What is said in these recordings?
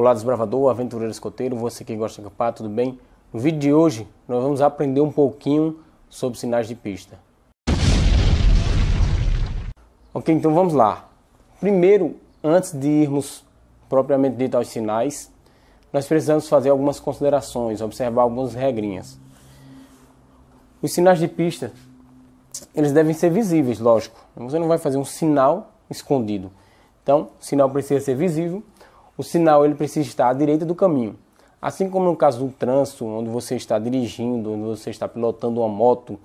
Olá, desbravador, aventureiro escoteiro, você que gosta de acampar, tudo bem? No vídeo de hoje, nós vamos aprender um pouquinho sobre sinais de pista. Ok, então vamos lá. Primeiro, antes de irmos propriamente dito aos sinais, nós precisamos fazer algumas considerações, observar algumas regrinhas. Os sinais de pista, eles devem ser visíveis, lógico. Você não vai fazer um sinal escondido. Então, o sinal precisa ser visível o sinal ele precisa estar à direita do caminho. Assim como no caso do trânsito, onde você está dirigindo, onde você está pilotando uma moto,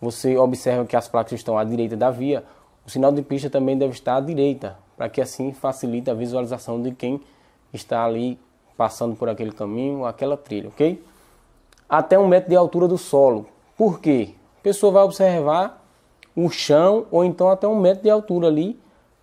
você observa que as placas estão à direita da via, o sinal de pista também deve estar à direita, para que assim facilite a visualização de quem está ali passando por aquele caminho, aquela trilha, ok? Até um metro de altura do solo. Por quê? A pessoa vai observar o chão ou então até um metro de altura ali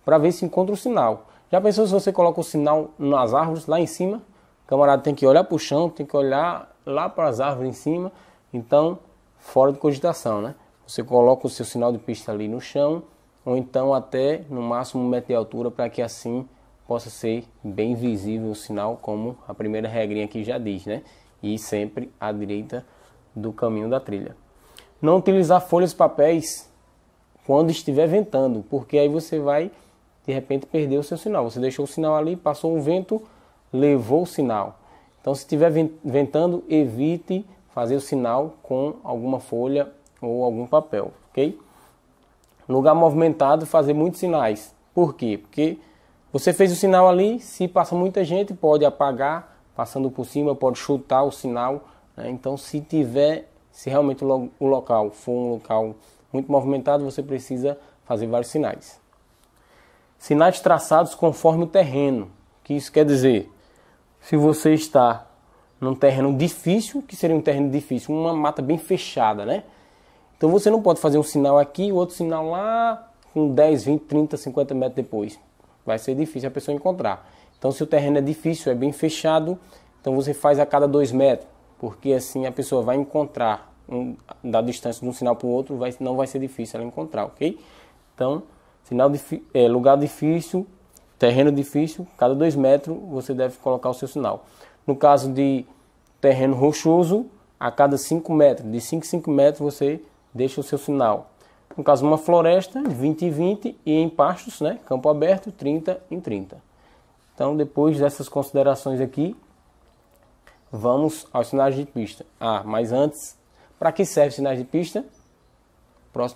para ver se encontra o sinal. Já pensou se você coloca o sinal nas árvores lá em cima? O camarada tem que olhar para o chão, tem que olhar lá para as árvores em cima. Então, fora de cogitação, né? Você coloca o seu sinal de pista ali no chão, ou então até no máximo um metro de altura, para que assim possa ser bem visível o sinal, como a primeira regrinha aqui já diz, né? E sempre à direita do caminho da trilha. Não utilizar folhas e papéis quando estiver ventando, porque aí você vai de repente perdeu o seu sinal. Você deixou o sinal ali, passou um vento, levou o sinal. Então, se estiver ventando, evite fazer o sinal com alguma folha ou algum papel, ok? Lugar movimentado, fazer muitos sinais. Por quê? Porque você fez o sinal ali, se passa muita gente, pode apagar, passando por cima, pode chutar o sinal. Né? Então, se tiver, se realmente o local for um local muito movimentado, você precisa fazer vários sinais sinais traçados conforme o terreno. O que isso quer dizer? Se você está num terreno difícil, que seria um terreno difícil, uma mata bem fechada, né? Então você não pode fazer um sinal aqui e outro sinal lá com 10, 20, 30, 50 metros depois. Vai ser difícil a pessoa encontrar. Então se o terreno é difícil, é bem fechado, então você faz a cada 2 metros, porque assim a pessoa vai encontrar um, da distância de um sinal para o outro, vai, não vai ser difícil ela encontrar, ok? Então Sinal de, é, lugar difícil, terreno difícil, cada 2 metros você deve colocar o seu sinal. No caso de terreno rochoso, a cada 5 metros, de 5 em 5 metros você deixa o seu sinal. No caso de uma floresta, 20 em 20 e em pastos, né, campo aberto, 30 em 30. Então, depois dessas considerações aqui, vamos aos sinais de pista. Ah, mas antes, para que serve sinais de pista?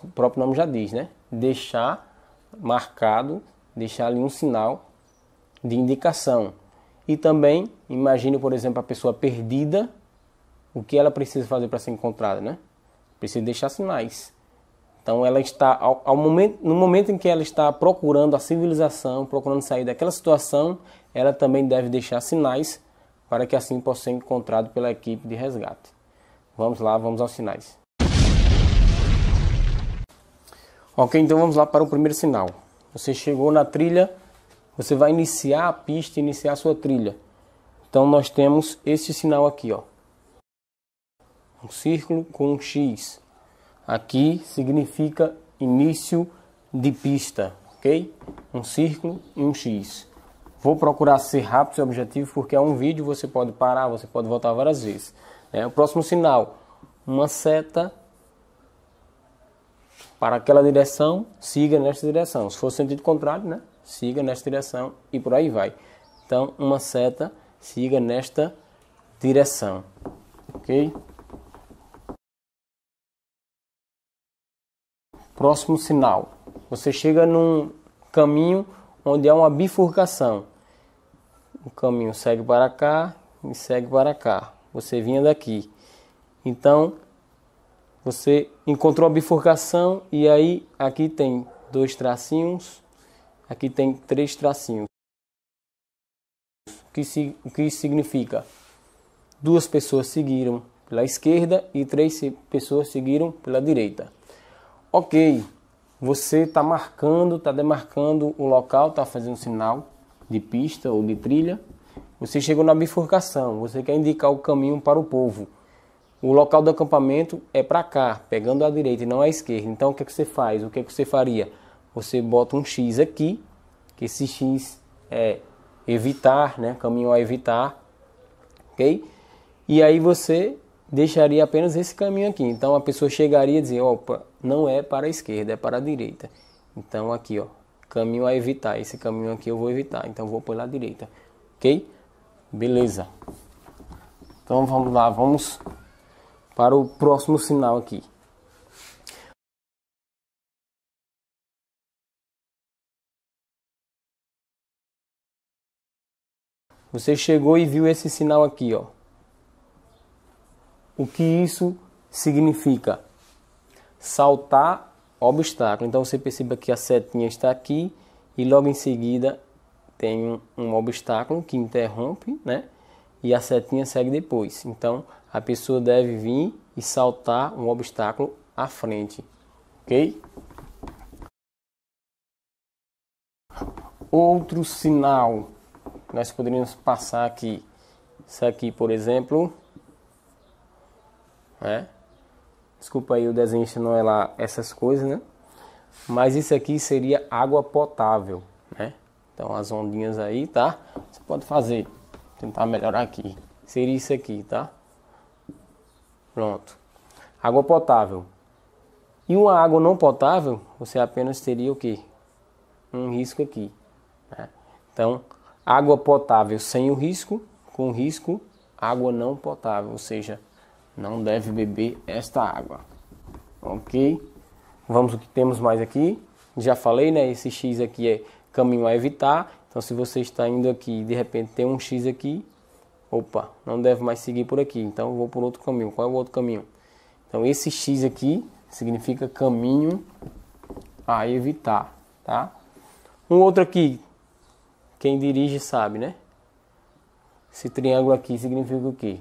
O próprio nome já diz, né? Deixar marcado, deixar ali um sinal de indicação. E também, imagine, por exemplo, a pessoa perdida, o que ela precisa fazer para ser encontrada, né? Precisa deixar sinais. Então, ela está ao, ao, momento, no momento em que ela está procurando a civilização, procurando sair daquela situação, ela também deve deixar sinais para que assim possa ser encontrado pela equipe de resgate. Vamos lá, vamos aos sinais. Ok, então vamos lá para o primeiro sinal. Você chegou na trilha, você vai iniciar a pista, iniciar a sua trilha. Então nós temos este sinal aqui, ó. Um círculo com um X. Aqui significa início de pista, ok? Um círculo e um X. Vou procurar ser rápido e objetivo porque é um vídeo, você pode parar, você pode voltar várias vezes. É, o próximo sinal, uma seta para aquela direção, siga nesta direção. Se for sentido contrário, né? siga nesta direção e por aí vai. Então, uma seta, siga nesta direção. Ok? Próximo sinal. Você chega num caminho onde há uma bifurcação. O caminho segue para cá e segue para cá. Você vinha daqui. Então, você encontrou a bifurcação e aí aqui tem dois tracinhos, aqui tem três tracinhos. O que, o que significa? Duas pessoas seguiram pela esquerda e três pessoas seguiram pela direita. Ok, você está marcando, está demarcando o local, está fazendo um sinal de pista ou de trilha. Você chegou na bifurcação, você quer indicar o caminho para o povo o local do acampamento é para cá, pegando à direita e não à esquerda. Então o que, é que você faz? O que, é que você faria? Você bota um X aqui, que esse X é evitar, né? Caminho a evitar, ok? E aí você deixaria apenas esse caminho aqui. Então a pessoa chegaria e dizia, opa, não é para a esquerda, é para a direita. Então aqui, ó, caminho a evitar. Esse caminho aqui eu vou evitar, então vou pela direita, ok? Beleza. Então vamos lá, vamos para o próximo sinal aqui. Você chegou e viu esse sinal aqui, ó. O que isso significa? Saltar obstáculo. Então você perceba que a setinha está aqui e logo em seguida tem um, um obstáculo que interrompe, né? e a setinha segue depois. Então a pessoa deve vir e saltar um obstáculo à frente, ok? Outro sinal que nós poderíamos passar aqui, isso aqui, por exemplo, né? Desculpa aí o desenho não é lá essas coisas, né? Mas isso aqui seria água potável, né? Então as ondinhas aí, tá? Você pode fazer tentar melhorar aqui. Seria isso aqui, tá? Pronto. Água potável. E uma água não potável, você apenas teria o quê? Um risco aqui. Né? Então, água potável sem o risco, com risco, água não potável. Ou seja, não deve beber esta água. Ok? Vamos o que temos mais aqui. Já falei, né? Esse X aqui é caminho a evitar então, se você está indo aqui e de repente tem um X aqui, opa, não deve mais seguir por aqui, então vou por outro caminho. Qual é o outro caminho? Então, esse X aqui significa caminho a evitar, tá? Um outro aqui, quem dirige sabe, né? Esse triângulo aqui significa o quê?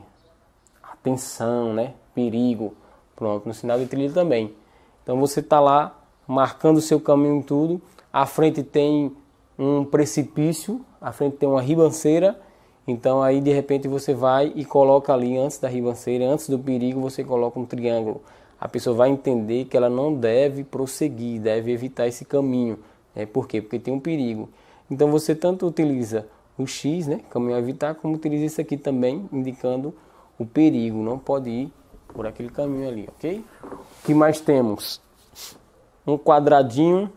Atenção, né? Perigo. Pronto, no sinal de trilha também. Então você está lá marcando o seu caminho em tudo. À frente tem um precipício, à frente tem uma ribanceira, então aí de repente você vai e coloca ali antes da ribanceira, antes do perigo, você coloca um triângulo. A pessoa vai entender que ela não deve prosseguir, deve evitar esse caminho. Né? Por quê? Porque tem um perigo. Então você tanto utiliza o X, né, caminho a evitar, como utiliza isso aqui também, indicando o perigo, não pode ir por aquele caminho ali, ok? O que mais temos? Um quadradinho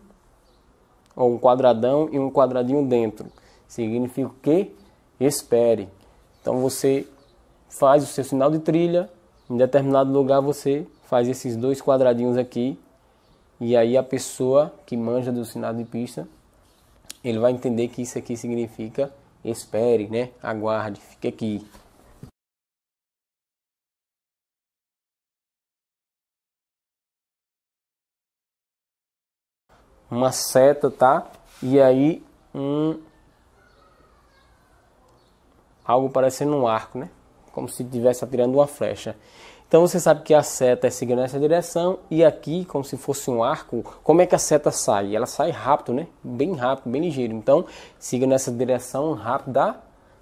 um quadradão e um quadradinho dentro. Significa o que espere. Então você faz o seu sinal de trilha, em determinado lugar você faz esses dois quadradinhos aqui, e aí a pessoa que manja do sinal de pista, ele vai entender que isso aqui significa espere, né? Aguarde, fique aqui. uma seta, tá? E aí um algo parecendo um arco, né? Como se estivesse atirando uma flecha. Então você sabe que a seta é seguindo essa direção e aqui, como se fosse um arco, como é que a seta sai? Ela sai rápido, né? Bem rápido, bem ligeiro. Então siga nessa direção rápida,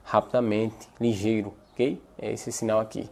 rapidamente, ligeiro, ok? É esse sinal aqui.